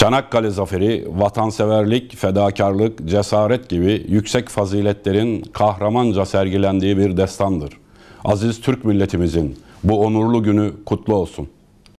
Çanakkale zaferi, vatanseverlik, fedakarlık, cesaret gibi yüksek faziletlerin kahramanca sergilendiği bir destandır. Aziz Türk milletimizin bu onurlu günü kutlu olsun.''